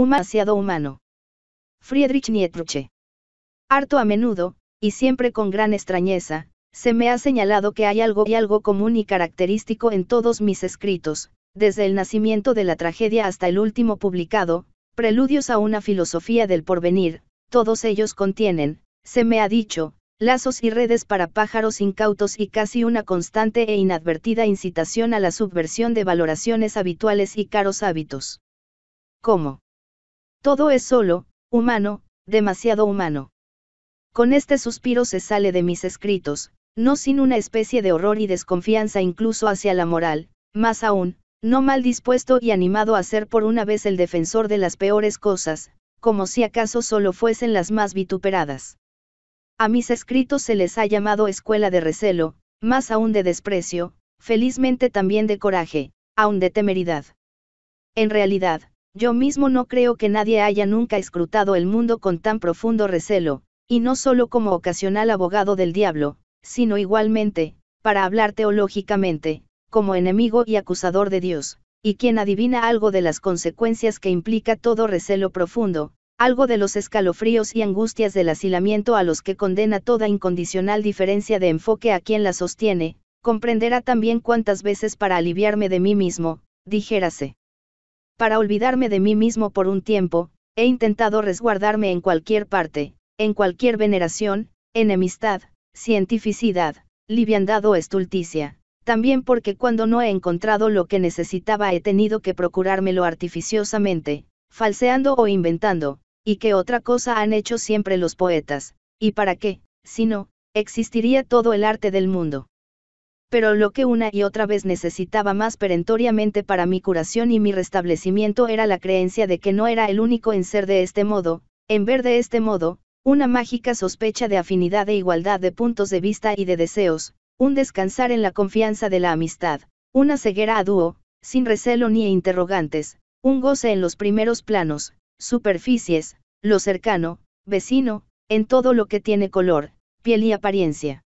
Demasiado humano. Friedrich Nietzsche. Harto a menudo, y siempre con gran extrañeza, se me ha señalado que hay algo y algo común y característico en todos mis escritos, desde el nacimiento de la tragedia hasta el último publicado, preludios a una filosofía del porvenir, todos ellos contienen, se me ha dicho, lazos y redes para pájaros incautos y casi una constante e inadvertida incitación a la subversión de valoraciones habituales y caros hábitos. ¿Cómo? Todo es solo, humano, demasiado humano. Con este suspiro se sale de mis escritos, no sin una especie de horror y desconfianza incluso hacia la moral, más aún, no mal dispuesto y animado a ser por una vez el defensor de las peores cosas, como si acaso solo fuesen las más vituperadas. A mis escritos se les ha llamado escuela de recelo, más aún de desprecio, felizmente también de coraje, aún de temeridad. En realidad, yo mismo no creo que nadie haya nunca escrutado el mundo con tan profundo recelo, y no solo como ocasional abogado del diablo, sino igualmente, para hablar teológicamente, como enemigo y acusador de Dios, y quien adivina algo de las consecuencias que implica todo recelo profundo, algo de los escalofríos y angustias del asilamiento a los que condena toda incondicional diferencia de enfoque a quien la sostiene, comprenderá también cuántas veces para aliviarme de mí mismo, dijérase. Para olvidarme de mí mismo por un tiempo, he intentado resguardarme en cualquier parte, en cualquier veneración, enemistad, cientificidad, liviandad o estulticia, también porque cuando no he encontrado lo que necesitaba he tenido que procurármelo artificiosamente, falseando o inventando, y que otra cosa han hecho siempre los poetas, y para qué, si no, existiría todo el arte del mundo pero lo que una y otra vez necesitaba más perentoriamente para mi curación y mi restablecimiento era la creencia de que no era el único en ser de este modo, en ver de este modo, una mágica sospecha de afinidad e igualdad de puntos de vista y de deseos, un descansar en la confianza de la amistad, una ceguera a dúo, sin recelo ni interrogantes, un goce en los primeros planos, superficies, lo cercano, vecino, en todo lo que tiene color, piel y apariencia.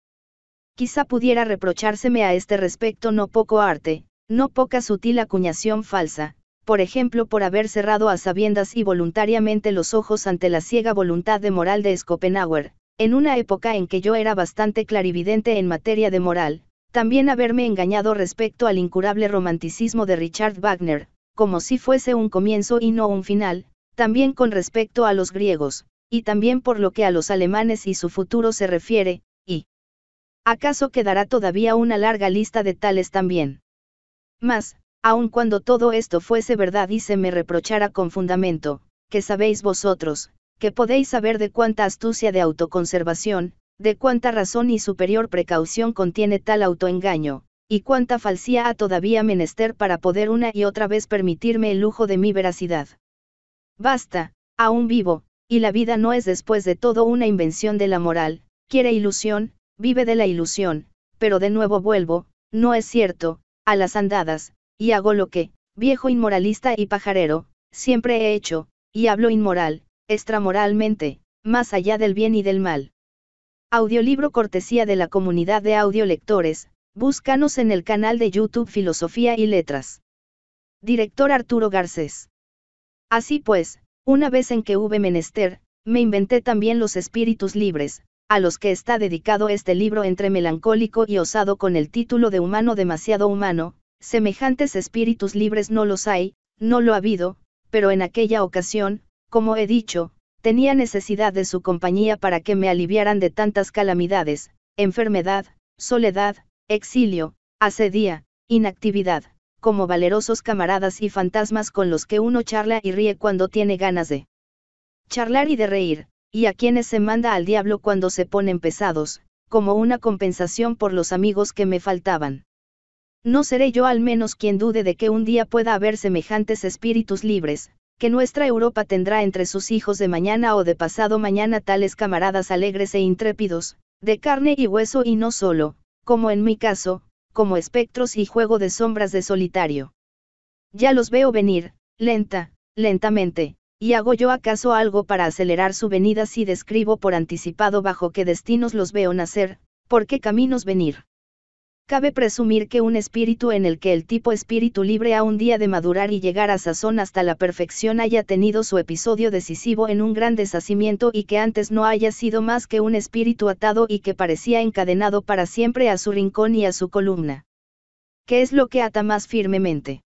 Quizá pudiera reprochárseme a este respecto no poco arte, no poca sutil acuñación falsa, por ejemplo por haber cerrado a sabiendas y voluntariamente los ojos ante la ciega voluntad de moral de Schopenhauer, en una época en que yo era bastante clarividente en materia de moral, también haberme engañado respecto al incurable romanticismo de Richard Wagner, como si fuese un comienzo y no un final, también con respecto a los griegos, y también por lo que a los alemanes y su futuro se refiere, y, ¿acaso quedará todavía una larga lista de tales también? Mas, aun cuando todo esto fuese verdad y se me reprochara con fundamento, que sabéis vosotros, que podéis saber de cuánta astucia de autoconservación, de cuánta razón y superior precaución contiene tal autoengaño, y cuánta falsía ha todavía menester para poder una y otra vez permitirme el lujo de mi veracidad. Basta, aún vivo, y la vida no es después de todo una invención de la moral, quiere ilusión, vive de la ilusión, pero de nuevo vuelvo, no es cierto, a las andadas, y hago lo que, viejo inmoralista y pajarero, siempre he hecho, y hablo inmoral, extramoralmente, más allá del bien y del mal. Audiolibro cortesía de la comunidad de audiolectores, búscanos en el canal de YouTube Filosofía y Letras. Director Arturo Garcés. Así pues, una vez en que hube menester, me inventé también los espíritus libres, a los que está dedicado este libro entre melancólico y osado con el título de humano demasiado humano, semejantes espíritus libres no los hay, no lo ha habido, pero en aquella ocasión, como he dicho, tenía necesidad de su compañía para que me aliviaran de tantas calamidades, enfermedad, soledad, exilio, asedía, inactividad, como valerosos camaradas y fantasmas con los que uno charla y ríe cuando tiene ganas de charlar y de reír, y a quienes se manda al diablo cuando se ponen pesados, como una compensación por los amigos que me faltaban. No seré yo al menos quien dude de que un día pueda haber semejantes espíritus libres, que nuestra Europa tendrá entre sus hijos de mañana o de pasado mañana tales camaradas alegres e intrépidos, de carne y hueso y no solo, como en mi caso, como espectros y juego de sombras de solitario. Ya los veo venir, lenta, lentamente, ¿Y hago yo acaso algo para acelerar su venida si describo por anticipado bajo qué destinos los veo nacer, por qué caminos venir? Cabe presumir que un espíritu en el que el tipo espíritu libre ha un día de madurar y llegar a sazón hasta la perfección haya tenido su episodio decisivo en un gran deshacimiento y que antes no haya sido más que un espíritu atado y que parecía encadenado para siempre a su rincón y a su columna. ¿Qué es lo que ata más firmemente?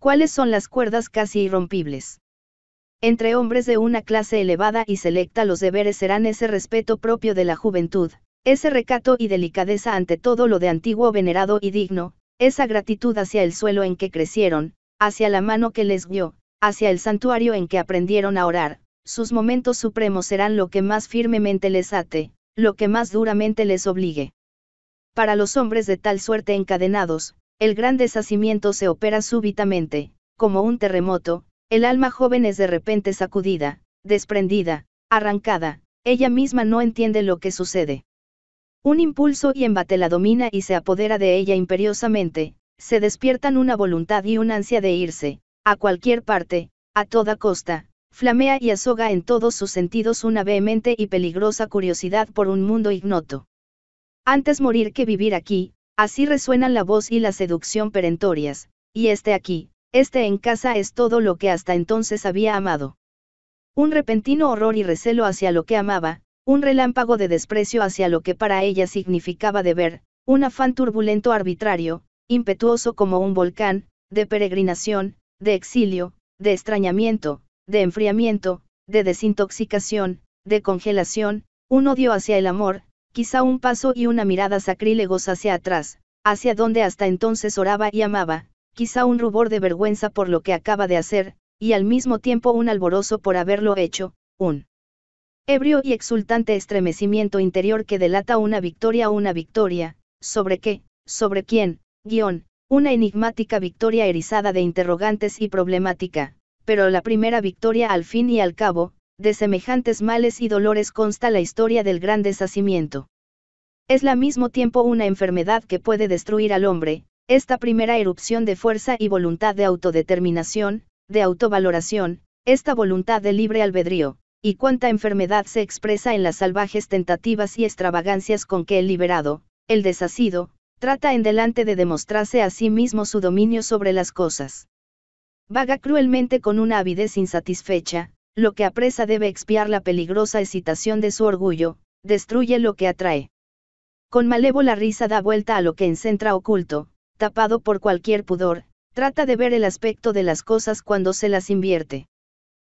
¿Cuáles son las cuerdas casi irrompibles? Entre hombres de una clase elevada y selecta los deberes serán ese respeto propio de la juventud, ese recato y delicadeza ante todo lo de antiguo venerado y digno, esa gratitud hacia el suelo en que crecieron, hacia la mano que les guió, hacia el santuario en que aprendieron a orar, sus momentos supremos serán lo que más firmemente les ate, lo que más duramente les obligue. Para los hombres de tal suerte encadenados, el gran deshacimiento se opera súbitamente, como un terremoto, el alma joven es de repente sacudida, desprendida, arrancada, ella misma no entiende lo que sucede. Un impulso y embate la domina y se apodera de ella imperiosamente, se despiertan una voluntad y un ansia de irse, a cualquier parte, a toda costa, flamea y azoga en todos sus sentidos una vehemente y peligrosa curiosidad por un mundo ignoto. Antes morir que vivir aquí, así resuenan la voz y la seducción perentorias, y este aquí, este en casa es todo lo que hasta entonces había amado. Un repentino horror y recelo hacia lo que amaba, un relámpago de desprecio hacia lo que para ella significaba deber, un afán turbulento arbitrario, impetuoso como un volcán, de peregrinación, de exilio, de extrañamiento, de enfriamiento, de desintoxicación, de congelación, un odio hacia el amor, quizá un paso y una mirada sacrílegos hacia atrás, hacia donde hasta entonces oraba y amaba, quizá un rubor de vergüenza por lo que acaba de hacer, y al mismo tiempo un alborozo por haberlo hecho, un ebrio y exultante estremecimiento interior que delata una victoria una victoria, sobre qué, sobre quién, guión, una enigmática victoria erizada de interrogantes y problemática, pero la primera victoria al fin y al cabo, de semejantes males y dolores consta la historia del gran deshacimiento. Es al mismo tiempo una enfermedad que puede destruir al hombre, esta primera erupción de fuerza y voluntad de autodeterminación, de autovaloración, esta voluntad de libre albedrío, y cuánta enfermedad se expresa en las salvajes tentativas y extravagancias con que el liberado, el desasido, trata en delante de demostrarse a sí mismo su dominio sobre las cosas. Vaga cruelmente con una avidez insatisfecha, lo que apresa debe expiar la peligrosa excitación de su orgullo, destruye lo que atrae. Con malévola risa da vuelta a lo que encentra oculto, tapado por cualquier pudor, trata de ver el aspecto de las cosas cuando se las invierte.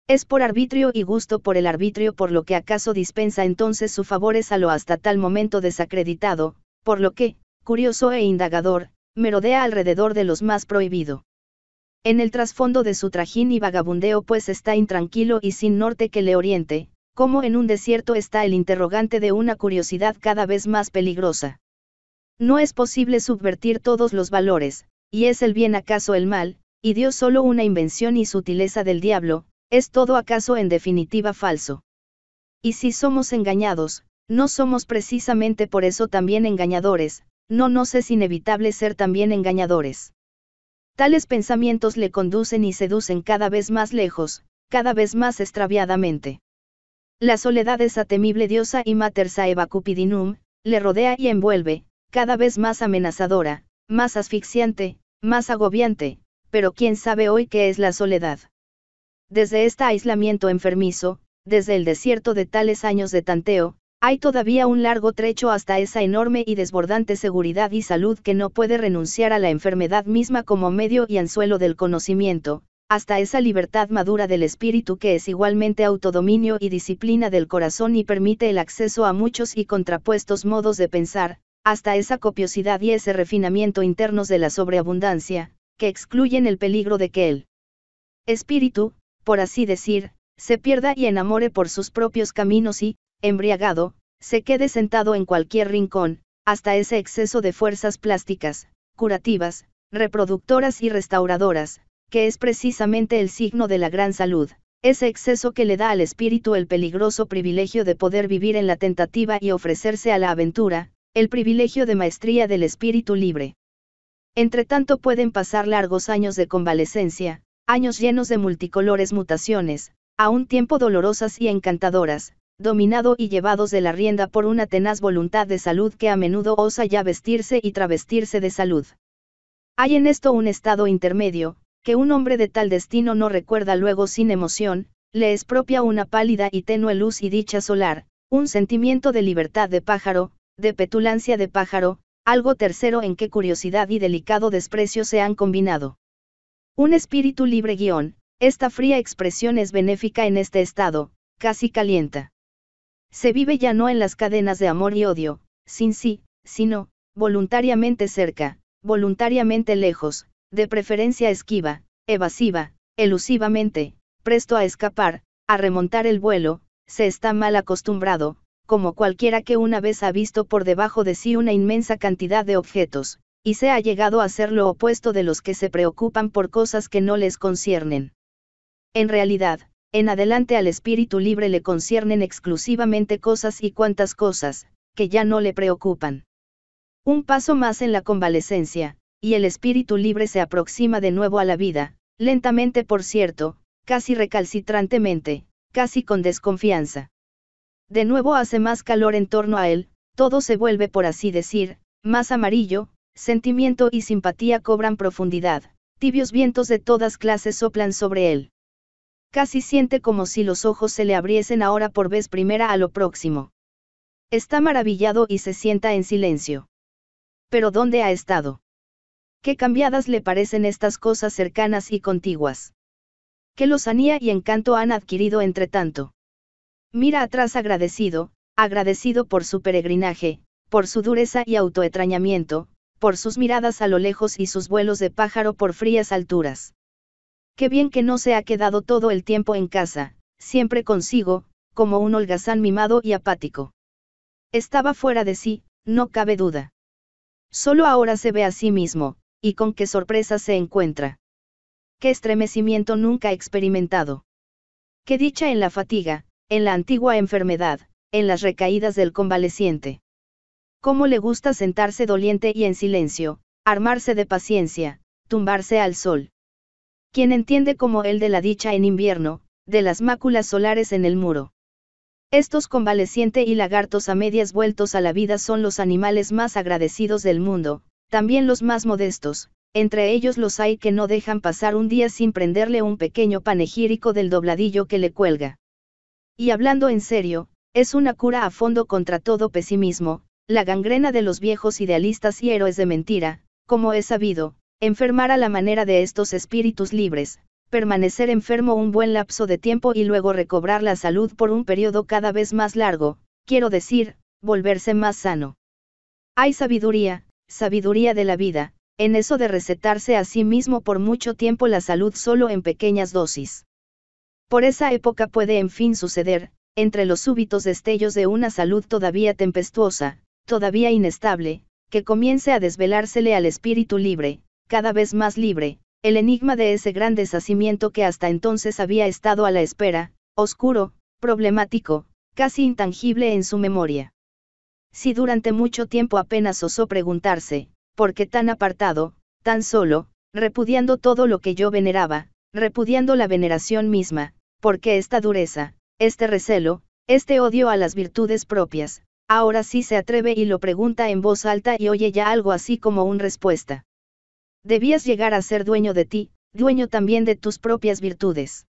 Es por arbitrio y gusto por el arbitrio por lo que acaso dispensa entonces su favores a lo hasta tal momento desacreditado, por lo que, curioso e indagador, merodea alrededor de los más prohibido. En el trasfondo de su trajín y vagabundeo pues está intranquilo y sin norte que le oriente, como en un desierto está el interrogante de una curiosidad cada vez más peligrosa. No es posible subvertir todos los valores, y es el bien acaso el mal, y Dios solo una invención y sutileza del diablo, es todo acaso en definitiva falso. Y si somos engañados, no somos precisamente por eso también engañadores, no nos es inevitable ser también engañadores. Tales pensamientos le conducen y seducen cada vez más lejos, cada vez más extraviadamente. La soledad esa temible diosa y mater saeva cupidinum, le rodea y envuelve, cada vez más amenazadora, más asfixiante, más agobiante, pero quién sabe hoy qué es la soledad. Desde este aislamiento enfermizo, desde el desierto de tales años de tanteo, hay todavía un largo trecho hasta esa enorme y desbordante seguridad y salud que no puede renunciar a la enfermedad misma como medio y anzuelo del conocimiento, hasta esa libertad madura del espíritu que es igualmente autodominio y disciplina del corazón y permite el acceso a muchos y contrapuestos modos de pensar, hasta esa copiosidad y ese refinamiento internos de la sobreabundancia, que excluyen el peligro de que el espíritu, por así decir, se pierda y enamore por sus propios caminos y, embriagado, se quede sentado en cualquier rincón, hasta ese exceso de fuerzas plásticas, curativas, reproductoras y restauradoras, que es precisamente el signo de la gran salud, ese exceso que le da al espíritu el peligroso privilegio de poder vivir en la tentativa y ofrecerse a la aventura, el privilegio de maestría del espíritu libre. Entretanto pueden pasar largos años de convalecencia, años llenos de multicolores mutaciones, a un tiempo dolorosas y encantadoras, dominado y llevados de la rienda por una tenaz voluntad de salud que a menudo osa ya vestirse y travestirse de salud. Hay en esto un estado intermedio, que un hombre de tal destino no recuerda luego sin emoción, le es propia una pálida y tenue luz y dicha solar, un sentimiento de libertad de pájaro, de petulancia de pájaro, algo tercero en que curiosidad y delicado desprecio se han combinado. Un espíritu libre guión, esta fría expresión es benéfica en este estado, casi calienta. Se vive ya no en las cadenas de amor y odio, sin sí, sino, voluntariamente cerca, voluntariamente lejos, de preferencia esquiva, evasiva, elusivamente, presto a escapar, a remontar el vuelo, se está mal acostumbrado, como cualquiera que una vez ha visto por debajo de sí una inmensa cantidad de objetos, y se ha llegado a ser lo opuesto de los que se preocupan por cosas que no les conciernen. En realidad, en adelante al espíritu libre le conciernen exclusivamente cosas y cuantas cosas, que ya no le preocupan. Un paso más en la convalecencia, y el espíritu libre se aproxima de nuevo a la vida, lentamente por cierto, casi recalcitrantemente, casi con desconfianza. De nuevo hace más calor en torno a él, todo se vuelve por así decir, más amarillo, sentimiento y simpatía cobran profundidad, tibios vientos de todas clases soplan sobre él. Casi siente como si los ojos se le abriesen ahora por vez primera a lo próximo. Está maravillado y se sienta en silencio. Pero ¿dónde ha estado? Qué cambiadas le parecen estas cosas cercanas y contiguas. Qué lozanía y encanto han adquirido entre tanto. Mira atrás agradecido, agradecido por su peregrinaje, por su dureza y autoetrañamiento, por sus miradas a lo lejos y sus vuelos de pájaro por frías alturas. Qué bien que no se ha quedado todo el tiempo en casa, siempre consigo, como un holgazán mimado y apático. Estaba fuera de sí, no cabe duda. Solo ahora se ve a sí mismo, y con qué sorpresa se encuentra. Qué estremecimiento nunca experimentado. Qué dicha en la fatiga, en la antigua enfermedad, en las recaídas del convaleciente. Cómo le gusta sentarse doliente y en silencio, armarse de paciencia, tumbarse al sol. Quien entiende como él de la dicha en invierno, de las máculas solares en el muro. Estos convaleciente y lagartos a medias vueltos a la vida son los animales más agradecidos del mundo, también los más modestos, entre ellos los hay que no dejan pasar un día sin prenderle un pequeño panegírico del dobladillo que le cuelga. Y hablando en serio, es una cura a fondo contra todo pesimismo, la gangrena de los viejos idealistas y héroes de mentira, como he sabido, enfermar a la manera de estos espíritus libres, permanecer enfermo un buen lapso de tiempo y luego recobrar la salud por un periodo cada vez más largo, quiero decir, volverse más sano. Hay sabiduría, sabiduría de la vida, en eso de recetarse a sí mismo por mucho tiempo la salud solo en pequeñas dosis. Por esa época puede en fin suceder, entre los súbitos destellos de una salud todavía tempestuosa, todavía inestable, que comience a desvelársele al espíritu libre, cada vez más libre, el enigma de ese gran deshacimiento que hasta entonces había estado a la espera, oscuro, problemático, casi intangible en su memoria. Si durante mucho tiempo apenas osó preguntarse, ¿por qué tan apartado, tan solo, repudiando todo lo que yo veneraba, repudiando la veneración misma, porque esta dureza, este recelo, este odio a las virtudes propias, ahora sí se atreve y lo pregunta en voz alta y oye ya algo así como un respuesta. Debías llegar a ser dueño de ti, dueño también de tus propias virtudes.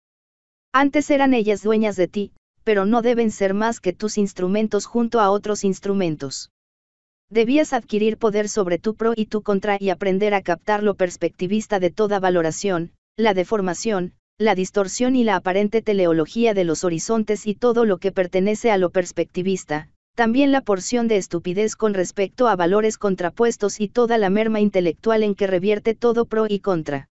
Antes eran ellas dueñas de ti, pero no deben ser más que tus instrumentos junto a otros instrumentos. Debías adquirir poder sobre tu pro y tu contra y aprender a captar lo perspectivista de toda valoración, la deformación, la distorsión y la aparente teleología de los horizontes y todo lo que pertenece a lo perspectivista, también la porción de estupidez con respecto a valores contrapuestos y toda la merma intelectual en que revierte todo pro y contra.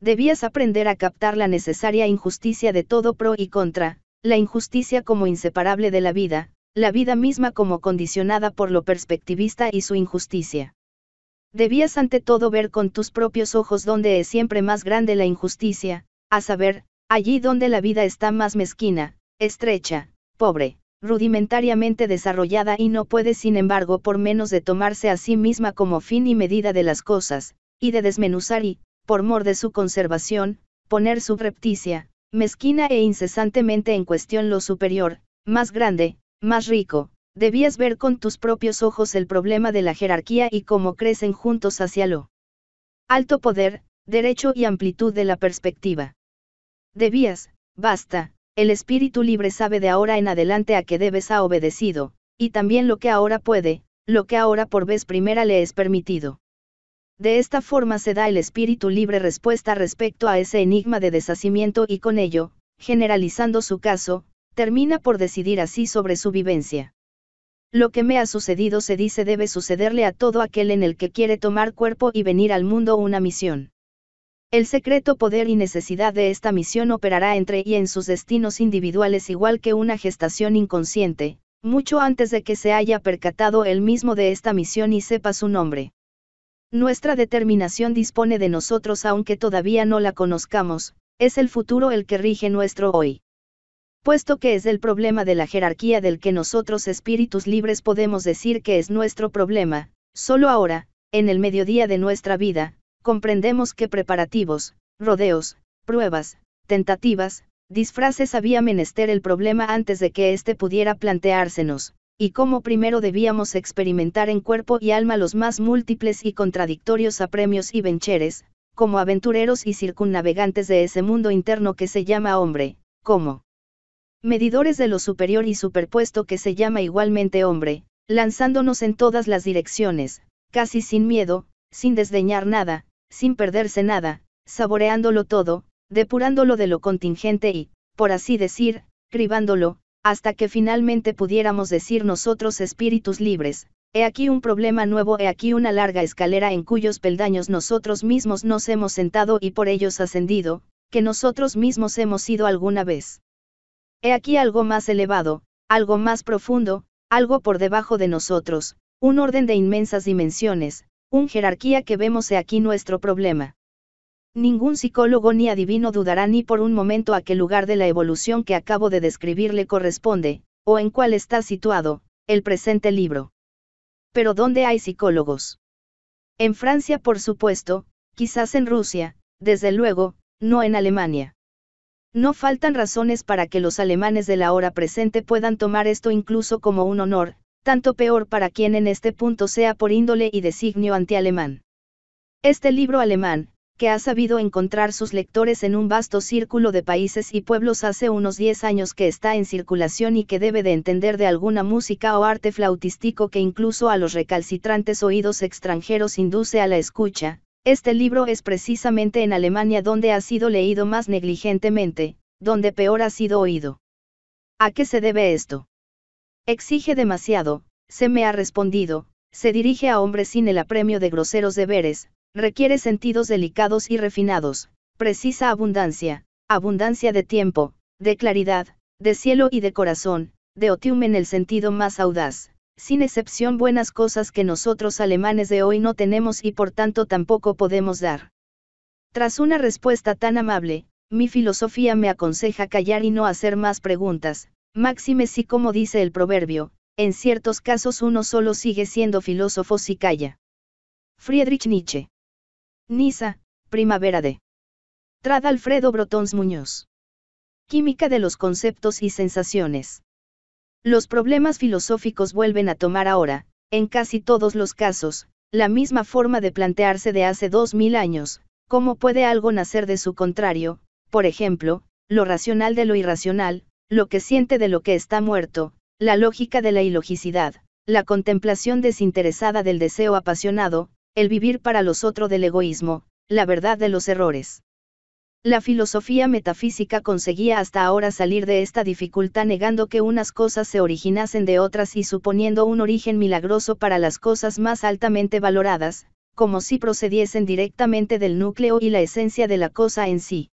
Debías aprender a captar la necesaria injusticia de todo pro y contra, la injusticia como inseparable de la vida, la vida misma como condicionada por lo perspectivista y su injusticia. Debías ante todo ver con tus propios ojos donde es siempre más grande la injusticia, a saber, allí donde la vida está más mezquina, estrecha, pobre, rudimentariamente desarrollada y no puede sin embargo por menos de tomarse a sí misma como fin y medida de las cosas, y de desmenuzar y, por mor de su conservación, poner subrepticia, mezquina e incesantemente en cuestión lo superior, más grande, más rico, debías ver con tus propios ojos el problema de la jerarquía y cómo crecen juntos hacia lo alto poder, derecho y amplitud de la perspectiva. Debías, basta, el espíritu libre sabe de ahora en adelante a qué debes ha obedecido, y también lo que ahora puede, lo que ahora por vez primera le es permitido. De esta forma se da el espíritu libre respuesta respecto a ese enigma de deshacimiento y con ello, generalizando su caso, termina por decidir así sobre su vivencia. Lo que me ha sucedido se dice debe sucederle a todo aquel en el que quiere tomar cuerpo y venir al mundo una misión. El secreto poder y necesidad de esta misión operará entre y en sus destinos individuales igual que una gestación inconsciente, mucho antes de que se haya percatado él mismo de esta misión y sepa su nombre. Nuestra determinación dispone de nosotros aunque todavía no la conozcamos, es el futuro el que rige nuestro hoy. Puesto que es el problema de la jerarquía del que nosotros espíritus libres podemos decir que es nuestro problema, solo ahora, en el mediodía de nuestra vida, comprendemos que preparativos, rodeos, pruebas, tentativas, disfraces había menester el problema antes de que éste pudiera planteársenos, y cómo primero debíamos experimentar en cuerpo y alma los más múltiples y contradictorios apremios y vencheres, como aventureros y circunnavegantes de ese mundo interno que se llama hombre, como medidores de lo superior y superpuesto que se llama igualmente hombre, lanzándonos en todas las direcciones, casi sin miedo, sin desdeñar nada, sin perderse nada, saboreándolo todo, depurándolo de lo contingente y, por así decir, cribándolo, hasta que finalmente pudiéramos decir nosotros espíritus libres, he aquí un problema nuevo, he aquí una larga escalera en cuyos peldaños nosotros mismos nos hemos sentado y por ellos ascendido, que nosotros mismos hemos ido alguna vez. He aquí algo más elevado, algo más profundo, algo por debajo de nosotros, un orden de inmensas dimensiones, un jerarquía que vemos aquí nuestro problema. Ningún psicólogo ni adivino dudará ni por un momento a qué lugar de la evolución que acabo de describir le corresponde, o en cuál está situado, el presente libro. Pero ¿dónde hay psicólogos? En Francia, por supuesto, quizás en Rusia, desde luego, no en Alemania. No faltan razones para que los alemanes de la hora presente puedan tomar esto incluso como un honor, tanto peor para quien en este punto sea por índole y designio antialemán. Este libro alemán, que ha sabido encontrar sus lectores en un vasto círculo de países y pueblos hace unos 10 años que está en circulación y que debe de entender de alguna música o arte flautístico que incluso a los recalcitrantes oídos extranjeros induce a la escucha, este libro es precisamente en Alemania donde ha sido leído más negligentemente, donde peor ha sido oído. ¿A qué se debe esto? Exige demasiado, se me ha respondido, se dirige a hombres sin el apremio de groseros deberes, requiere sentidos delicados y refinados, precisa abundancia, abundancia de tiempo, de claridad, de cielo y de corazón, de otium en el sentido más audaz, sin excepción buenas cosas que nosotros alemanes de hoy no tenemos y por tanto tampoco podemos dar. Tras una respuesta tan amable, mi filosofía me aconseja callar y no hacer más preguntas, Máxime si como dice el proverbio, en ciertos casos uno solo sigue siendo filósofo si calla. Friedrich Nietzsche. Niza, primavera de. Trad Alfredo Brotons Muñoz. Química de los conceptos y sensaciones. Los problemas filosóficos vuelven a tomar ahora, en casi todos los casos, la misma forma de plantearse de hace dos mil años, cómo puede algo nacer de su contrario, por ejemplo, lo racional de lo irracional, lo que siente de lo que está muerto, la lógica de la ilogicidad, la contemplación desinteresada del deseo apasionado, el vivir para los otros del egoísmo, la verdad de los errores. La filosofía metafísica conseguía hasta ahora salir de esta dificultad negando que unas cosas se originasen de otras y suponiendo un origen milagroso para las cosas más altamente valoradas, como si procediesen directamente del núcleo y la esencia de la cosa en sí.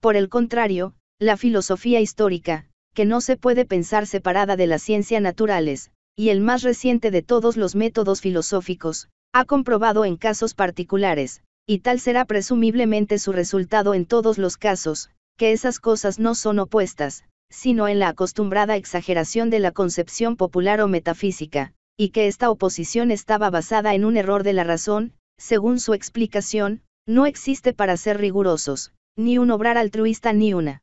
Por el contrario, la filosofía histórica, que no se puede pensar separada de las ciencias naturales, y el más reciente de todos los métodos filosóficos, ha comprobado en casos particulares, y tal será presumiblemente su resultado en todos los casos, que esas cosas no son opuestas, sino en la acostumbrada exageración de la concepción popular o metafísica, y que esta oposición estaba basada en un error de la razón, según su explicación, no existe para ser rigurosos, ni un obrar altruista ni una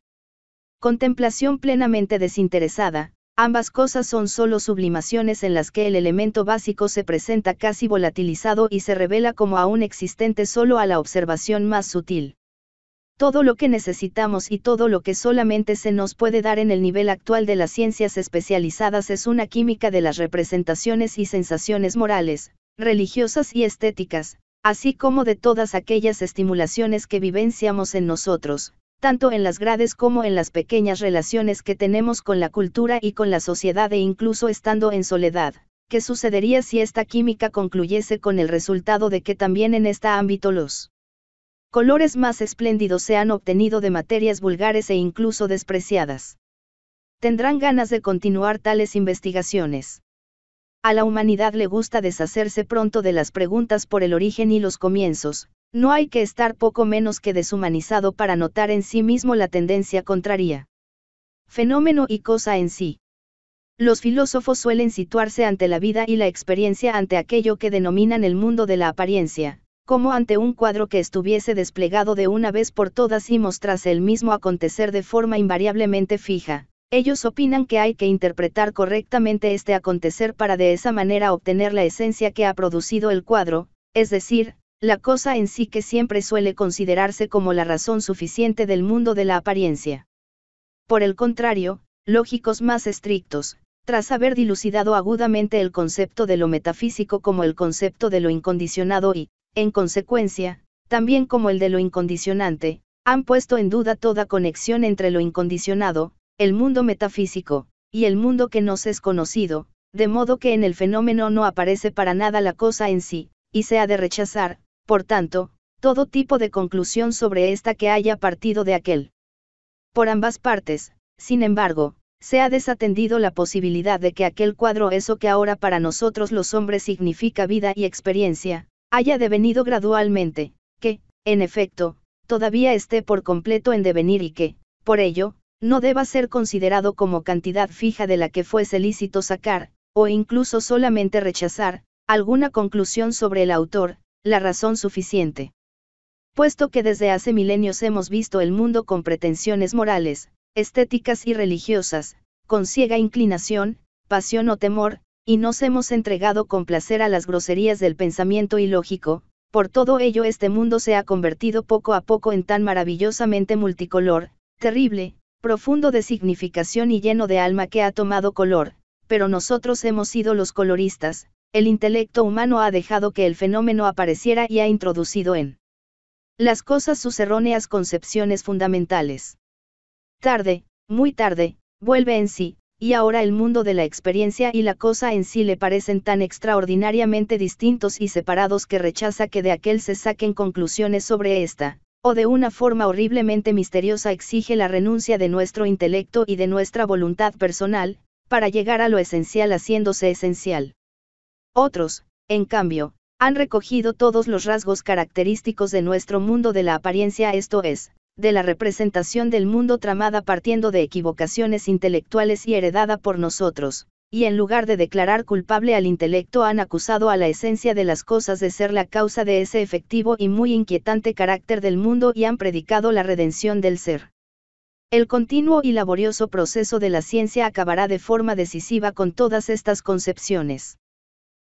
Contemplación plenamente desinteresada, ambas cosas son solo sublimaciones en las que el elemento básico se presenta casi volatilizado y se revela como aún existente solo a la observación más sutil. Todo lo que necesitamos y todo lo que solamente se nos puede dar en el nivel actual de las ciencias especializadas es una química de las representaciones y sensaciones morales, religiosas y estéticas, así como de todas aquellas estimulaciones que vivenciamos en nosotros, tanto en las grades como en las pequeñas relaciones que tenemos con la cultura y con la sociedad e incluso estando en soledad. ¿Qué sucedería si esta química concluyese con el resultado de que también en este ámbito los colores más espléndidos se han obtenido de materias vulgares e incluso despreciadas? Tendrán ganas de continuar tales investigaciones. A la humanidad le gusta deshacerse pronto de las preguntas por el origen y los comienzos, no hay que estar poco menos que deshumanizado para notar en sí mismo la tendencia contraria. Fenómeno y cosa en sí. Los filósofos suelen situarse ante la vida y la experiencia ante aquello que denominan el mundo de la apariencia, como ante un cuadro que estuviese desplegado de una vez por todas y mostrase el mismo acontecer de forma invariablemente fija. Ellos opinan que hay que interpretar correctamente este acontecer para de esa manera obtener la esencia que ha producido el cuadro, es decir, la cosa en sí que siempre suele considerarse como la razón suficiente del mundo de la apariencia. Por el contrario, lógicos más estrictos, tras haber dilucidado agudamente el concepto de lo metafísico como el concepto de lo incondicionado y, en consecuencia, también como el de lo incondicionante, han puesto en duda toda conexión entre lo incondicionado, el mundo metafísico, y el mundo que nos es conocido, de modo que en el fenómeno no aparece para nada la cosa en sí, y se ha de rechazar, por tanto, todo tipo de conclusión sobre esta que haya partido de aquel. Por ambas partes, sin embargo, se ha desatendido la posibilidad de que aquel cuadro eso que ahora para nosotros los hombres significa vida y experiencia, haya devenido gradualmente, que, en efecto, todavía esté por completo en devenir y que, por ello, no deba ser considerado como cantidad fija de la que fuese lícito sacar, o incluso solamente rechazar, alguna conclusión sobre el autor, la razón suficiente. Puesto que desde hace milenios hemos visto el mundo con pretensiones morales, estéticas y religiosas, con ciega inclinación, pasión o temor, y nos hemos entregado con placer a las groserías del pensamiento ilógico, por todo ello este mundo se ha convertido poco a poco en tan maravillosamente multicolor, terrible, profundo de significación y lleno de alma que ha tomado color, pero nosotros hemos sido los coloristas, el intelecto humano ha dejado que el fenómeno apareciera y ha introducido en las cosas sus erróneas concepciones fundamentales. Tarde, muy tarde, vuelve en sí, y ahora el mundo de la experiencia y la cosa en sí le parecen tan extraordinariamente distintos y separados que rechaza que de aquel se saquen conclusiones sobre esta, o de una forma horriblemente misteriosa exige la renuncia de nuestro intelecto y de nuestra voluntad personal, para llegar a lo esencial haciéndose esencial. Otros, en cambio, han recogido todos los rasgos característicos de nuestro mundo de la apariencia, esto es, de la representación del mundo tramada partiendo de equivocaciones intelectuales y heredada por nosotros, y en lugar de declarar culpable al intelecto han acusado a la esencia de las cosas de ser la causa de ese efectivo y muy inquietante carácter del mundo y han predicado la redención del ser. El continuo y laborioso proceso de la ciencia acabará de forma decisiva con todas estas concepciones.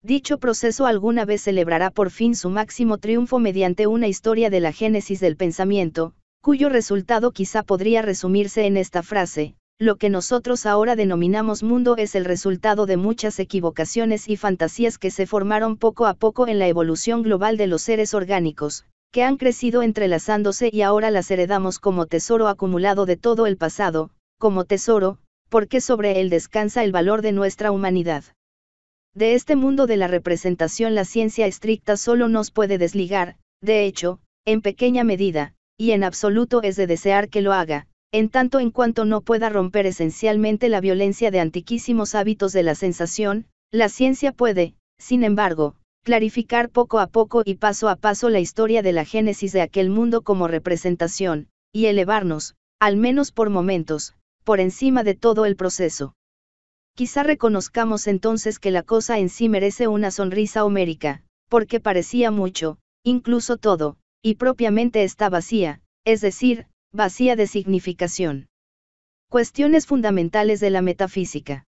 Dicho proceso alguna vez celebrará por fin su máximo triunfo mediante una historia de la génesis del pensamiento, cuyo resultado quizá podría resumirse en esta frase, lo que nosotros ahora denominamos mundo es el resultado de muchas equivocaciones y fantasías que se formaron poco a poco en la evolución global de los seres orgánicos, que han crecido entrelazándose y ahora las heredamos como tesoro acumulado de todo el pasado, como tesoro, porque sobre él descansa el valor de nuestra humanidad. De este mundo de la representación la ciencia estricta solo nos puede desligar, de hecho, en pequeña medida, y en absoluto es de desear que lo haga, en tanto en cuanto no pueda romper esencialmente la violencia de antiquísimos hábitos de la sensación, la ciencia puede, sin embargo, clarificar poco a poco y paso a paso la historia de la génesis de aquel mundo como representación, y elevarnos, al menos por momentos, por encima de todo el proceso. Quizá reconozcamos entonces que la cosa en sí merece una sonrisa homérica, porque parecía mucho, incluso todo, y propiamente está vacía, es decir, vacía de significación. Cuestiones fundamentales de la metafísica.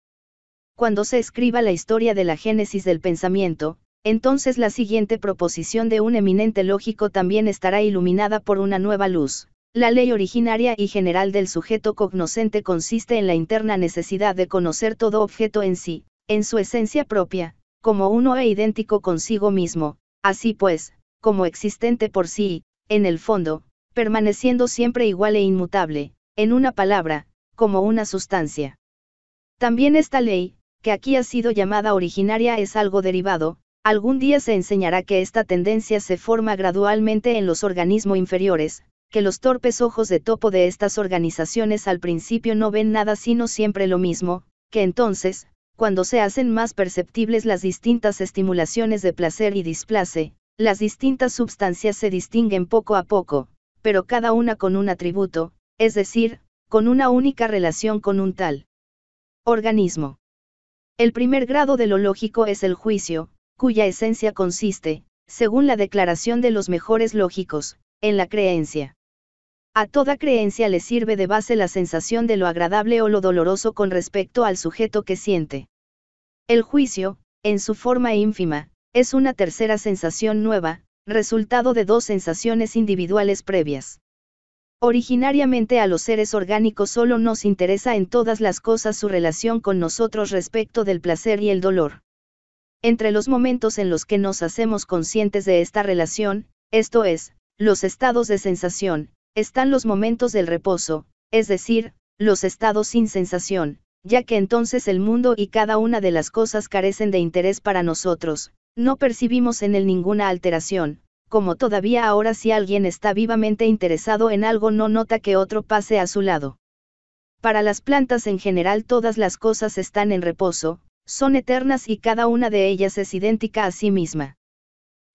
Cuando se escriba la historia de la génesis del pensamiento, entonces la siguiente proposición de un eminente lógico también estará iluminada por una nueva luz. La ley originaria y general del sujeto cognoscente consiste en la interna necesidad de conocer todo objeto en sí, en su esencia propia, como uno e idéntico consigo mismo, así pues, como existente por sí, en el fondo, permaneciendo siempre igual e inmutable, en una palabra, como una sustancia. También esta ley, que aquí ha sido llamada originaria es algo derivado, algún día se enseñará que esta tendencia se forma gradualmente en los organismos inferiores, que los torpes ojos de topo de estas organizaciones al principio no ven nada sino siempre lo mismo, que entonces, cuando se hacen más perceptibles las distintas estimulaciones de placer y displace, las distintas sustancias se distinguen poco a poco, pero cada una con un atributo, es decir, con una única relación con un tal organismo. El primer grado de lo lógico es el juicio, cuya esencia consiste, según la declaración de los mejores lógicos, en la creencia. A toda creencia le sirve de base la sensación de lo agradable o lo doloroso con respecto al sujeto que siente. El juicio, en su forma ínfima, es una tercera sensación nueva, resultado de dos sensaciones individuales previas. Originariamente a los seres orgánicos solo nos interesa en todas las cosas su relación con nosotros respecto del placer y el dolor. Entre los momentos en los que nos hacemos conscientes de esta relación, esto es, los estados de sensación, están los momentos del reposo, es decir, los estados sin sensación, ya que entonces el mundo y cada una de las cosas carecen de interés para nosotros, no percibimos en él ninguna alteración, como todavía ahora si alguien está vivamente interesado en algo no nota que otro pase a su lado. Para las plantas en general todas las cosas están en reposo, son eternas y cada una de ellas es idéntica a sí misma.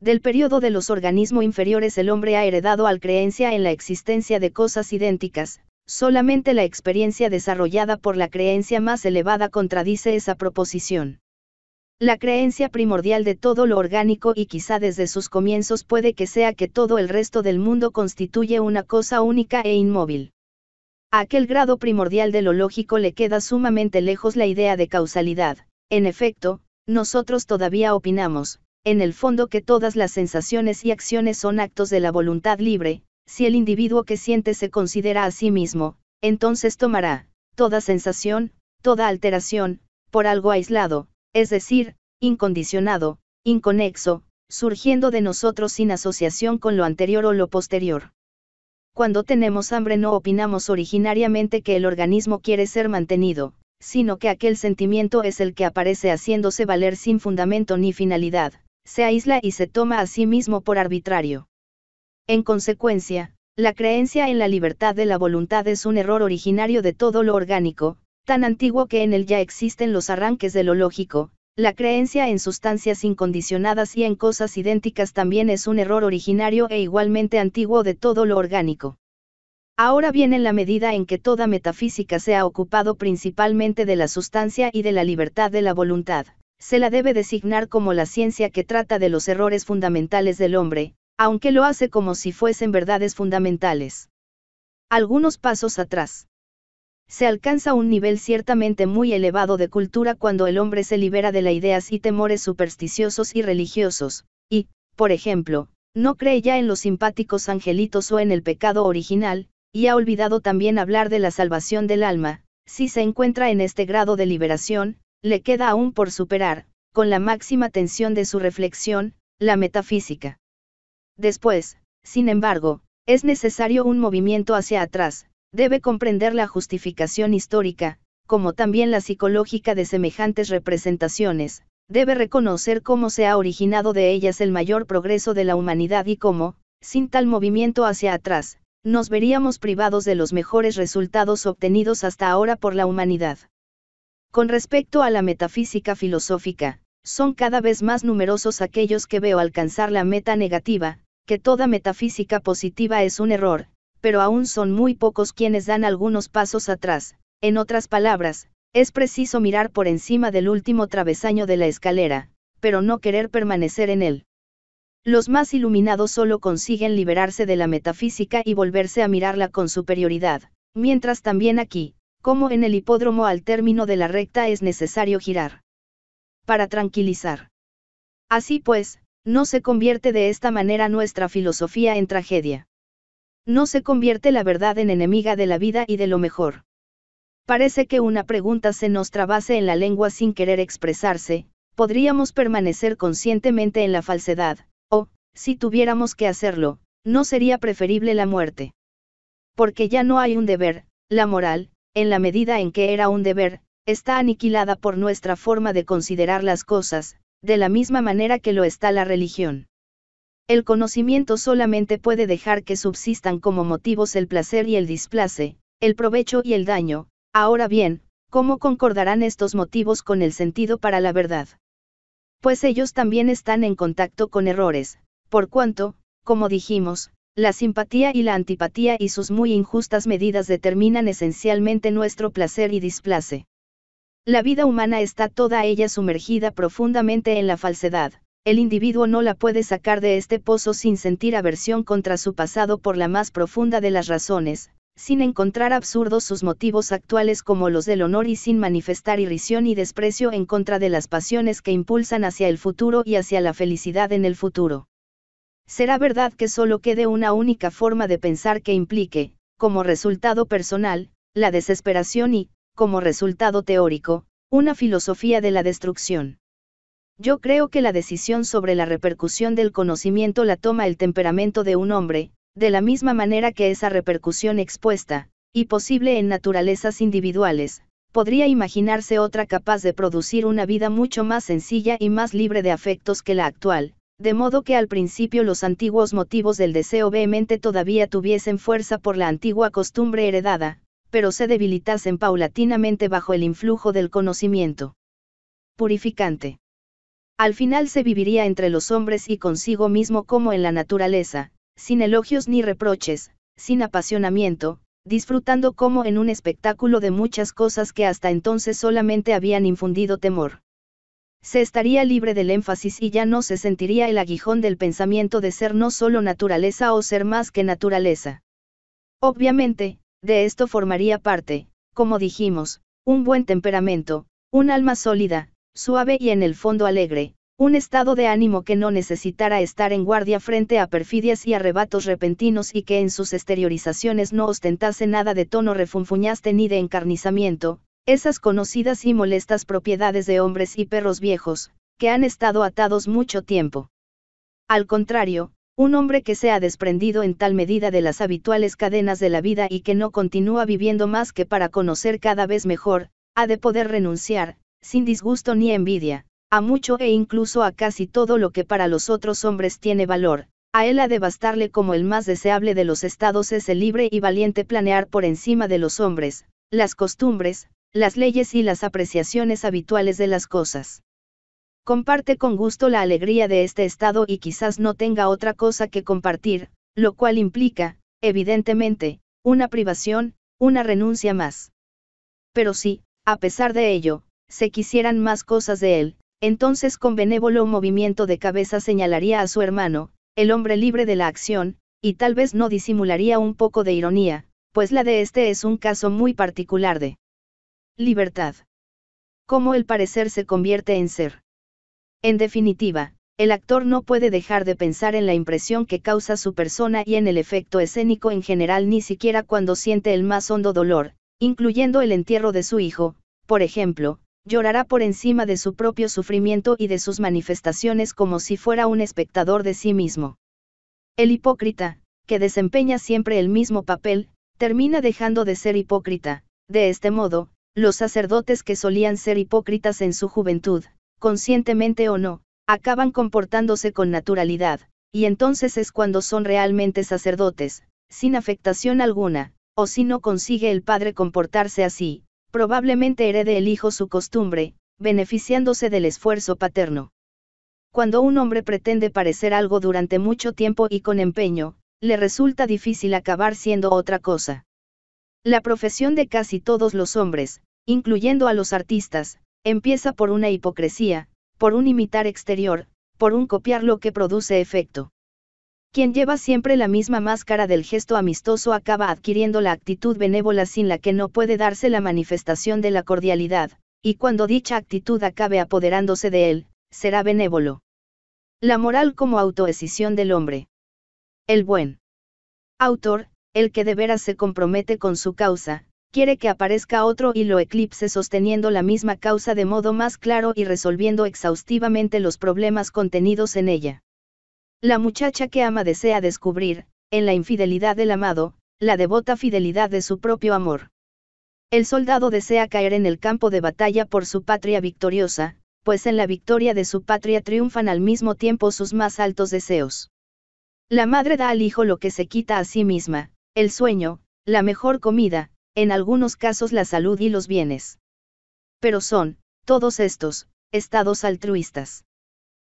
Del periodo de los organismos inferiores el hombre ha heredado al creencia en la existencia de cosas idénticas, solamente la experiencia desarrollada por la creencia más elevada contradice esa proposición. La creencia primordial de todo lo orgánico y quizá desde sus comienzos puede que sea que todo el resto del mundo constituye una cosa única e inmóvil. A aquel grado primordial de lo lógico le queda sumamente lejos la idea de causalidad. En efecto, nosotros todavía opinamos, en el fondo que todas las sensaciones y acciones son actos de la voluntad libre, si el individuo que siente se considera a sí mismo, entonces tomará, toda sensación, toda alteración, por algo aislado, es decir, incondicionado, inconexo, surgiendo de nosotros sin asociación con lo anterior o lo posterior. Cuando tenemos hambre no opinamos originariamente que el organismo quiere ser mantenido, sino que aquel sentimiento es el que aparece haciéndose valer sin fundamento ni finalidad se aísla y se toma a sí mismo por arbitrario. En consecuencia, la creencia en la libertad de la voluntad es un error originario de todo lo orgánico, tan antiguo que en él ya existen los arranques de lo lógico, la creencia en sustancias incondicionadas y en cosas idénticas también es un error originario e igualmente antiguo de todo lo orgánico. Ahora viene la medida en que toda metafísica se ha ocupado principalmente de la sustancia y de la libertad de la voluntad, se la debe designar como la ciencia que trata de los errores fundamentales del hombre, aunque lo hace como si fuesen verdades fundamentales. Algunos pasos atrás. Se alcanza un nivel ciertamente muy elevado de cultura cuando el hombre se libera de las ideas y temores supersticiosos y religiosos, y, por ejemplo, no cree ya en los simpáticos angelitos o en el pecado original, y ha olvidado también hablar de la salvación del alma, si se encuentra en este grado de liberación, le queda aún por superar, con la máxima tensión de su reflexión, la metafísica. Después, sin embargo, es necesario un movimiento hacia atrás, debe comprender la justificación histórica, como también la psicológica de semejantes representaciones, debe reconocer cómo se ha originado de ellas el mayor progreso de la humanidad y cómo, sin tal movimiento hacia atrás, nos veríamos privados de los mejores resultados obtenidos hasta ahora por la humanidad. Con respecto a la metafísica filosófica, son cada vez más numerosos aquellos que veo alcanzar la meta negativa, que toda metafísica positiva es un error, pero aún son muy pocos quienes dan algunos pasos atrás, en otras palabras, es preciso mirar por encima del último travesaño de la escalera, pero no querer permanecer en él. Los más iluminados solo consiguen liberarse de la metafísica y volverse a mirarla con superioridad, mientras también aquí, como en el hipódromo al término de la recta es necesario girar. Para tranquilizar. Así pues, no se convierte de esta manera nuestra filosofía en tragedia. No se convierte la verdad en enemiga de la vida y de lo mejor. Parece que una pregunta se nos trabase en la lengua sin querer expresarse, podríamos permanecer conscientemente en la falsedad, o, si tuviéramos que hacerlo, no sería preferible la muerte. Porque ya no hay un deber, la moral, en la medida en que era un deber, está aniquilada por nuestra forma de considerar las cosas, de la misma manera que lo está la religión. El conocimiento solamente puede dejar que subsistan como motivos el placer y el displace, el provecho y el daño, ahora bien, ¿cómo concordarán estos motivos con el sentido para la verdad? Pues ellos también están en contacto con errores, por cuanto, como dijimos, la simpatía y la antipatía y sus muy injustas medidas determinan esencialmente nuestro placer y displace. La vida humana está toda ella sumergida profundamente en la falsedad, el individuo no la puede sacar de este pozo sin sentir aversión contra su pasado por la más profunda de las razones, sin encontrar absurdos sus motivos actuales como los del honor y sin manifestar irrisión y desprecio en contra de las pasiones que impulsan hacia el futuro y hacia la felicidad en el futuro será verdad que solo quede una única forma de pensar que implique, como resultado personal, la desesperación y, como resultado teórico, una filosofía de la destrucción. Yo creo que la decisión sobre la repercusión del conocimiento la toma el temperamento de un hombre, de la misma manera que esa repercusión expuesta, y posible en naturalezas individuales, podría imaginarse otra capaz de producir una vida mucho más sencilla y más libre de afectos que la actual, de modo que al principio los antiguos motivos del deseo vehemente todavía tuviesen fuerza por la antigua costumbre heredada, pero se debilitasen paulatinamente bajo el influjo del conocimiento. Purificante. Al final se viviría entre los hombres y consigo mismo como en la naturaleza, sin elogios ni reproches, sin apasionamiento, disfrutando como en un espectáculo de muchas cosas que hasta entonces solamente habían infundido temor se estaría libre del énfasis y ya no se sentiría el aguijón del pensamiento de ser no solo naturaleza o ser más que naturaleza. Obviamente, de esto formaría parte, como dijimos, un buen temperamento, un alma sólida, suave y en el fondo alegre, un estado de ánimo que no necesitara estar en guardia frente a perfidias y arrebatos repentinos y que en sus exteriorizaciones no ostentase nada de tono refunfuñaste ni de encarnizamiento, esas conocidas y molestas propiedades de hombres y perros viejos, que han estado atados mucho tiempo. Al contrario, un hombre que se ha desprendido en tal medida de las habituales cadenas de la vida y que no continúa viviendo más que para conocer cada vez mejor, ha de poder renunciar, sin disgusto ni envidia, a mucho e incluso a casi todo lo que para los otros hombres tiene valor, a él ha de bastarle como el más deseable de los estados es el libre y valiente planear por encima de los hombres, las costumbres, las leyes y las apreciaciones habituales de las cosas. Comparte con gusto la alegría de este estado y quizás no tenga otra cosa que compartir, lo cual implica, evidentemente, una privación, una renuncia más. Pero si, a pesar de ello, se quisieran más cosas de él, entonces con benévolo movimiento de cabeza señalaría a su hermano, el hombre libre de la acción, y tal vez no disimularía un poco de ironía, pues la de este es un caso muy particular de Libertad. Cómo el parecer se convierte en ser. En definitiva, el actor no puede dejar de pensar en la impresión que causa su persona y en el efecto escénico en general ni siquiera cuando siente el más hondo dolor, incluyendo el entierro de su hijo, por ejemplo, llorará por encima de su propio sufrimiento y de sus manifestaciones como si fuera un espectador de sí mismo. El hipócrita, que desempeña siempre el mismo papel, termina dejando de ser hipócrita, de este modo, los sacerdotes que solían ser hipócritas en su juventud, conscientemente o no, acaban comportándose con naturalidad, y entonces es cuando son realmente sacerdotes, sin afectación alguna, o si no consigue el padre comportarse así, probablemente herede el hijo su costumbre, beneficiándose del esfuerzo paterno. Cuando un hombre pretende parecer algo durante mucho tiempo y con empeño, le resulta difícil acabar siendo otra cosa. La profesión de casi todos los hombres, incluyendo a los artistas, empieza por una hipocresía, por un imitar exterior, por un copiar lo que produce efecto. Quien lleva siempre la misma máscara del gesto amistoso acaba adquiriendo la actitud benévola sin la que no puede darse la manifestación de la cordialidad, y cuando dicha actitud acabe apoderándose de él, será benévolo. La moral como autoescisión del hombre. El buen autor, el que de veras se compromete con su causa, quiere que aparezca otro y lo eclipse sosteniendo la misma causa de modo más claro y resolviendo exhaustivamente los problemas contenidos en ella. La muchacha que ama desea descubrir, en la infidelidad del amado, la devota fidelidad de su propio amor. El soldado desea caer en el campo de batalla por su patria victoriosa, pues en la victoria de su patria triunfan al mismo tiempo sus más altos deseos. La madre da al hijo lo que se quita a sí misma, el sueño, la mejor comida, en algunos casos la salud y los bienes. Pero son, todos estos, estados altruistas.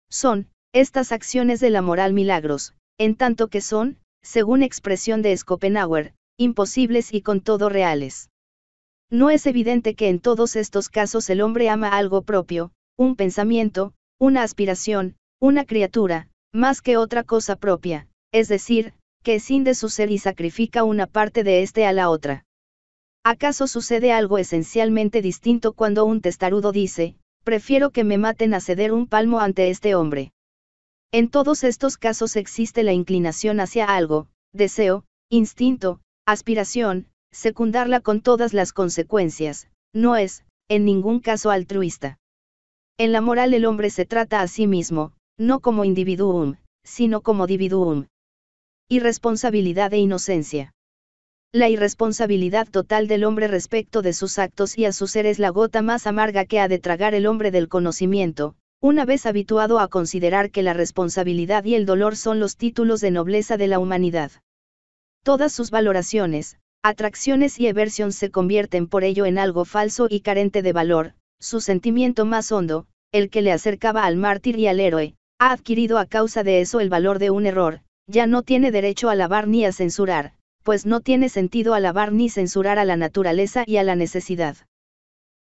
Son, estas acciones de la moral milagros, en tanto que son, según expresión de Schopenhauer, imposibles y con todo reales. No es evidente que en todos estos casos el hombre ama algo propio, un pensamiento, una aspiración, una criatura, más que otra cosa propia, es decir, que escinde su ser y sacrifica una parte de éste a la otra. ¿Acaso sucede algo esencialmente distinto cuando un testarudo dice, prefiero que me maten a ceder un palmo ante este hombre? En todos estos casos existe la inclinación hacia algo, deseo, instinto, aspiración, secundarla con todas las consecuencias, no es, en ningún caso altruista. En la moral el hombre se trata a sí mismo, no como individuum, sino como dividuum, Irresponsabilidad e inocencia. La irresponsabilidad total del hombre respecto de sus actos y a su ser es la gota más amarga que ha de tragar el hombre del conocimiento, una vez habituado a considerar que la responsabilidad y el dolor son los títulos de nobleza de la humanidad. Todas sus valoraciones, atracciones y aversiones se convierten por ello en algo falso y carente de valor, su sentimiento más hondo, el que le acercaba al mártir y al héroe, ha adquirido a causa de eso el valor de un error, ya no tiene derecho a alabar ni a censurar, pues no tiene sentido alabar ni censurar a la naturaleza y a la necesidad.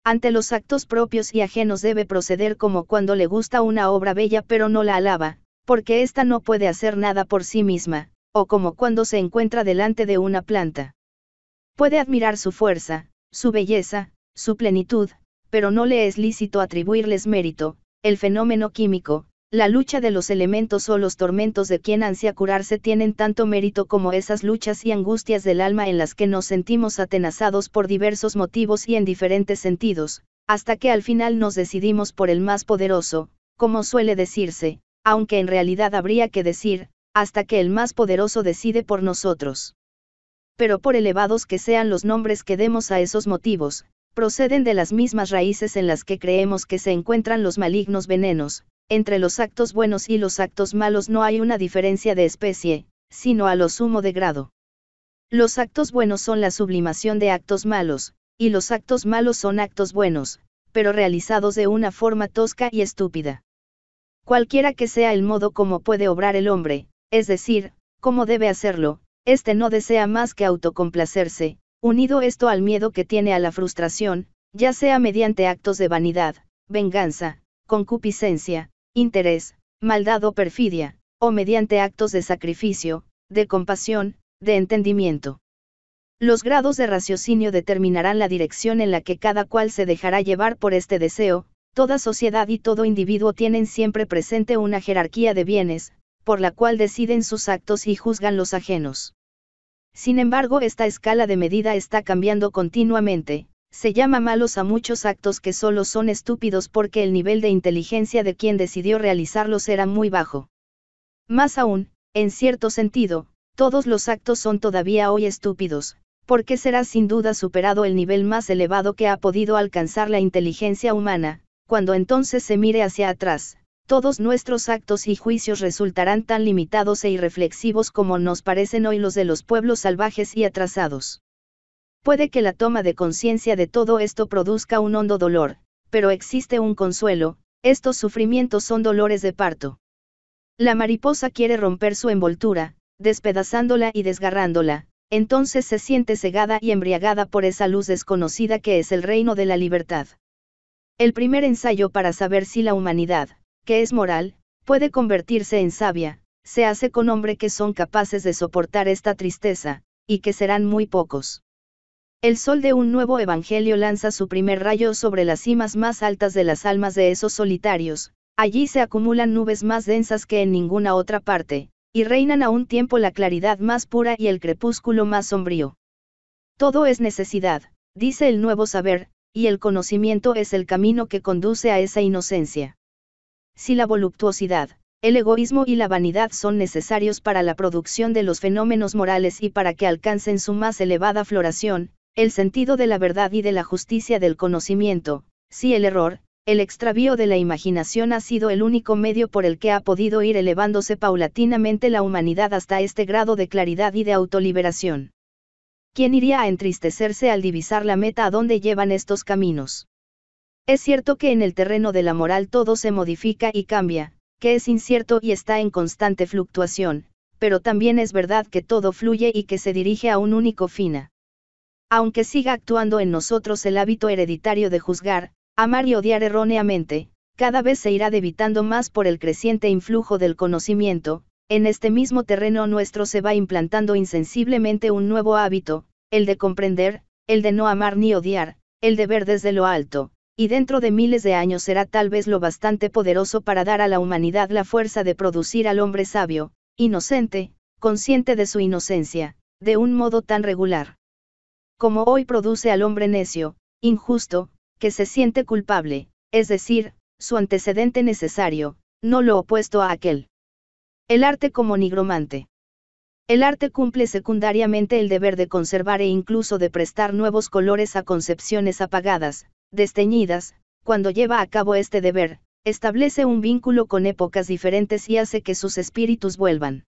Ante los actos propios y ajenos debe proceder como cuando le gusta una obra bella pero no la alaba, porque ésta no puede hacer nada por sí misma, o como cuando se encuentra delante de una planta. Puede admirar su fuerza, su belleza, su plenitud, pero no le es lícito atribuirles mérito, el fenómeno químico, la lucha de los elementos o los tormentos de quien ansia curarse tienen tanto mérito como esas luchas y angustias del alma en las que nos sentimos atenazados por diversos motivos y en diferentes sentidos, hasta que al final nos decidimos por el más poderoso, como suele decirse, aunque en realidad habría que decir, hasta que el más poderoso decide por nosotros. Pero por elevados que sean los nombres que demos a esos motivos, proceden de las mismas raíces en las que creemos que se encuentran los malignos venenos, entre los actos buenos y los actos malos no hay una diferencia de especie, sino a lo sumo de grado. Los actos buenos son la sublimación de actos malos, y los actos malos son actos buenos, pero realizados de una forma tosca y estúpida. Cualquiera que sea el modo como puede obrar el hombre, es decir, cómo debe hacerlo, éste no desea más que autocomplacerse, unido esto al miedo que tiene a la frustración, ya sea mediante actos de vanidad, venganza, concupiscencia, interés, maldad o perfidia, o mediante actos de sacrificio, de compasión, de entendimiento. Los grados de raciocinio determinarán la dirección en la que cada cual se dejará llevar por este deseo, toda sociedad y todo individuo tienen siempre presente una jerarquía de bienes, por la cual deciden sus actos y juzgan los ajenos. Sin embargo, esta escala de medida está cambiando continuamente, se llama malos a muchos actos que solo son estúpidos porque el nivel de inteligencia de quien decidió realizarlos era muy bajo. Más aún, en cierto sentido, todos los actos son todavía hoy estúpidos, porque será sin duda superado el nivel más elevado que ha podido alcanzar la inteligencia humana, cuando entonces se mire hacia atrás, todos nuestros actos y juicios resultarán tan limitados e irreflexivos como nos parecen hoy los de los pueblos salvajes y atrasados. Puede que la toma de conciencia de todo esto produzca un hondo dolor, pero existe un consuelo, estos sufrimientos son dolores de parto. La mariposa quiere romper su envoltura, despedazándola y desgarrándola, entonces se siente cegada y embriagada por esa luz desconocida que es el reino de la libertad. El primer ensayo para saber si la humanidad, que es moral, puede convertirse en sabia, se hace con hombres que son capaces de soportar esta tristeza, y que serán muy pocos. El sol de un nuevo evangelio lanza su primer rayo sobre las cimas más altas de las almas de esos solitarios, allí se acumulan nubes más densas que en ninguna otra parte, y reinan a un tiempo la claridad más pura y el crepúsculo más sombrío. Todo es necesidad, dice el nuevo saber, y el conocimiento es el camino que conduce a esa inocencia. Si la voluptuosidad, el egoísmo y la vanidad son necesarios para la producción de los fenómenos morales y para que alcancen su más elevada floración, el sentido de la verdad y de la justicia del conocimiento, si el error, el extravío de la imaginación ha sido el único medio por el que ha podido ir elevándose paulatinamente la humanidad hasta este grado de claridad y de autoliberación. ¿Quién iría a entristecerse al divisar la meta a dónde llevan estos caminos? Es cierto que en el terreno de la moral todo se modifica y cambia, que es incierto y está en constante fluctuación, pero también es verdad que todo fluye y que se dirige a un único fin aunque siga actuando en nosotros el hábito hereditario de juzgar, amar y odiar erróneamente, cada vez se irá debitando más por el creciente influjo del conocimiento, en este mismo terreno nuestro se va implantando insensiblemente un nuevo hábito, el de comprender, el de no amar ni odiar, el de ver desde lo alto, y dentro de miles de años será tal vez lo bastante poderoso para dar a la humanidad la fuerza de producir al hombre sabio, inocente, consciente de su inocencia, de un modo tan regular como hoy produce al hombre necio, injusto, que se siente culpable, es decir, su antecedente necesario, no lo opuesto a aquel. El arte como nigromante. El arte cumple secundariamente el deber de conservar e incluso de prestar nuevos colores a concepciones apagadas, desteñidas, cuando lleva a cabo este deber, establece un vínculo con épocas diferentes y hace que sus espíritus vuelvan.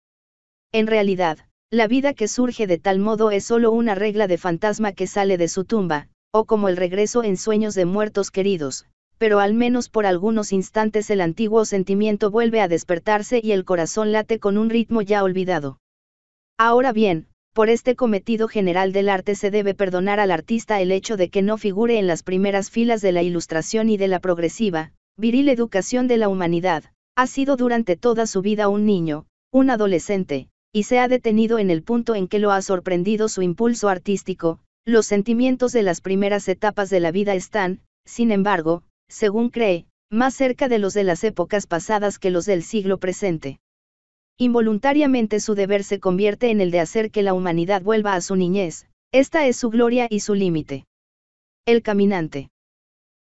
En realidad, la vida que surge de tal modo es solo una regla de fantasma que sale de su tumba, o como el regreso en sueños de muertos queridos, pero al menos por algunos instantes el antiguo sentimiento vuelve a despertarse y el corazón late con un ritmo ya olvidado. Ahora bien, por este cometido general del arte se debe perdonar al artista el hecho de que no figure en las primeras filas de la ilustración y de la progresiva, viril educación de la humanidad, ha sido durante toda su vida un niño, un adolescente, y se ha detenido en el punto en que lo ha sorprendido su impulso artístico, los sentimientos de las primeras etapas de la vida están, sin embargo, según cree, más cerca de los de las épocas pasadas que los del siglo presente. Involuntariamente su deber se convierte en el de hacer que la humanidad vuelva a su niñez, esta es su gloria y su límite. El caminante.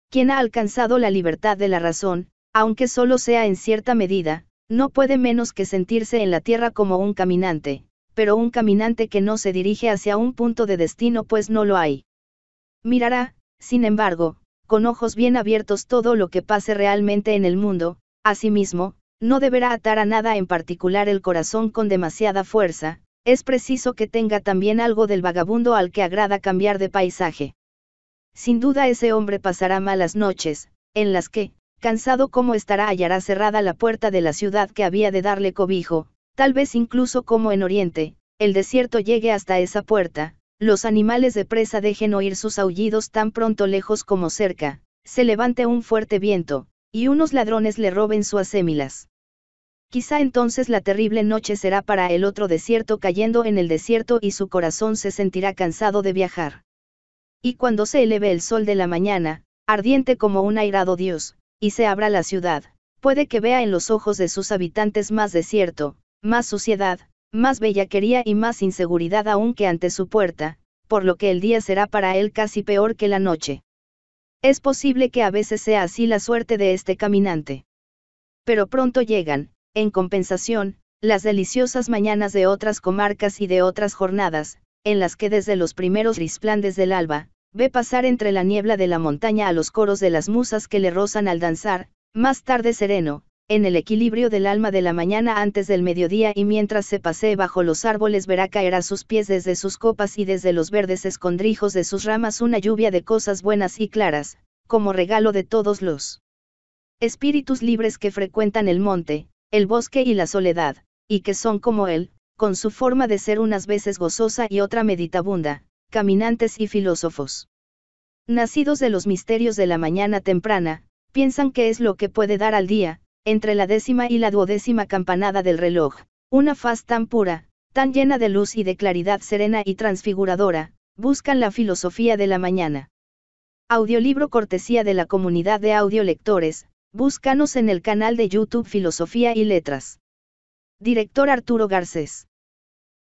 Quien ha alcanzado la libertad de la razón, aunque solo sea en cierta medida, no puede menos que sentirse en la tierra como un caminante, pero un caminante que no se dirige hacia un punto de destino pues no lo hay. Mirará, sin embargo, con ojos bien abiertos todo lo que pase realmente en el mundo, asimismo, no deberá atar a nada en particular el corazón con demasiada fuerza, es preciso que tenga también algo del vagabundo al que agrada cambiar de paisaje. Sin duda ese hombre pasará malas noches, en las que, cansado como estará hallará cerrada la puerta de la ciudad que había de darle cobijo, tal vez incluso como en Oriente, el desierto llegue hasta esa puerta, los animales de presa dejen oír sus aullidos tan pronto lejos como cerca, se levante un fuerte viento, y unos ladrones le roben sus asémilas. Quizá entonces la terrible noche será para el otro desierto cayendo en el desierto y su corazón se sentirá cansado de viajar. Y cuando se eleve el sol de la mañana, ardiente como un airado Dios, y se abra la ciudad, puede que vea en los ojos de sus habitantes más desierto, más suciedad, más bellaquería y más inseguridad aún que ante su puerta, por lo que el día será para él casi peor que la noche. Es posible que a veces sea así la suerte de este caminante. Pero pronto llegan, en compensación, las deliciosas mañanas de otras comarcas y de otras jornadas, en las que desde los primeros risplandes del alba, ve pasar entre la niebla de la montaña a los coros de las musas que le rozan al danzar, más tarde sereno, en el equilibrio del alma de la mañana antes del mediodía y mientras se pasee bajo los árboles verá caer a sus pies desde sus copas y desde los verdes escondrijos de sus ramas una lluvia de cosas buenas y claras, como regalo de todos los espíritus libres que frecuentan el monte, el bosque y la soledad, y que son como él, con su forma de ser unas veces gozosa y otra meditabunda, caminantes y filósofos. Nacidos de los misterios de la mañana temprana, piensan que es lo que puede dar al día, entre la décima y la duodécima campanada del reloj, una faz tan pura, tan llena de luz y de claridad serena y transfiguradora, buscan la filosofía de la mañana. Audiolibro cortesía de la comunidad de audiolectores, búscanos en el canal de YouTube Filosofía y Letras. Director Arturo Garcés.